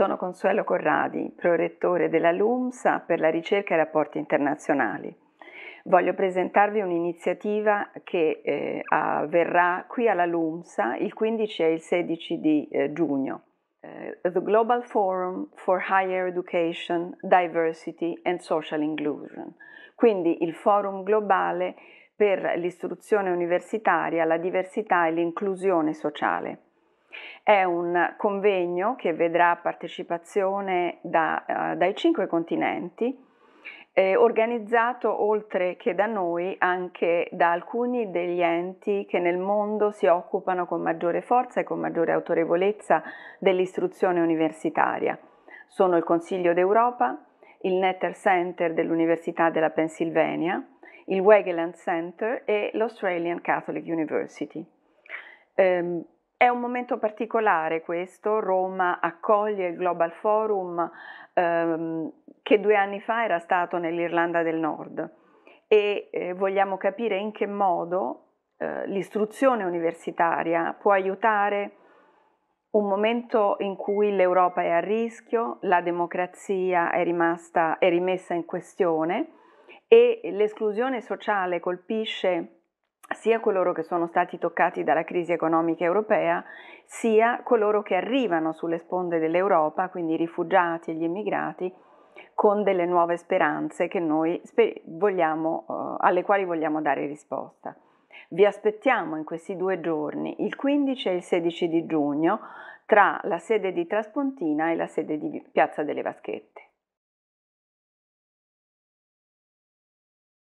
Sono Consuelo Corradi, prorettore della LUMSA per la ricerca e i rapporti internazionali. Voglio presentarvi un'iniziativa che eh, avverrà qui alla LUMSA il 15 e il 16 di eh, giugno. Eh, the Global Forum for Higher Education, Diversity and Social Inclusion, quindi il forum globale per l'istruzione universitaria, la diversità e l'inclusione sociale. È un convegno che vedrà partecipazione da, eh, dai cinque continenti, eh, organizzato oltre che da noi anche da alcuni degli enti che nel mondo si occupano con maggiore forza e con maggiore autorevolezza dell'istruzione universitaria. Sono il Consiglio d'Europa, il Netter Center dell'Università della Pennsylvania, il Wegeland Center e l'Australian Catholic University. Um, è un momento particolare questo, Roma accoglie il Global Forum ehm, che due anni fa era stato nell'Irlanda del Nord e eh, vogliamo capire in che modo eh, l'istruzione universitaria può aiutare un momento in cui l'Europa è a rischio, la democrazia è, rimasta, è rimessa in questione e l'esclusione sociale colpisce sia coloro che sono stati toccati dalla crisi economica europea, sia coloro che arrivano sulle sponde dell'Europa, quindi i rifugiati e gli immigrati, con delle nuove speranze sper- vogliamo, uh, alle quali vogliamo dare risposta. Vi aspettiamo in questi due giorni, il 15 e il 16 di giugno, tra la sede di Traspontina e la sede di Piazza delle Vaschette.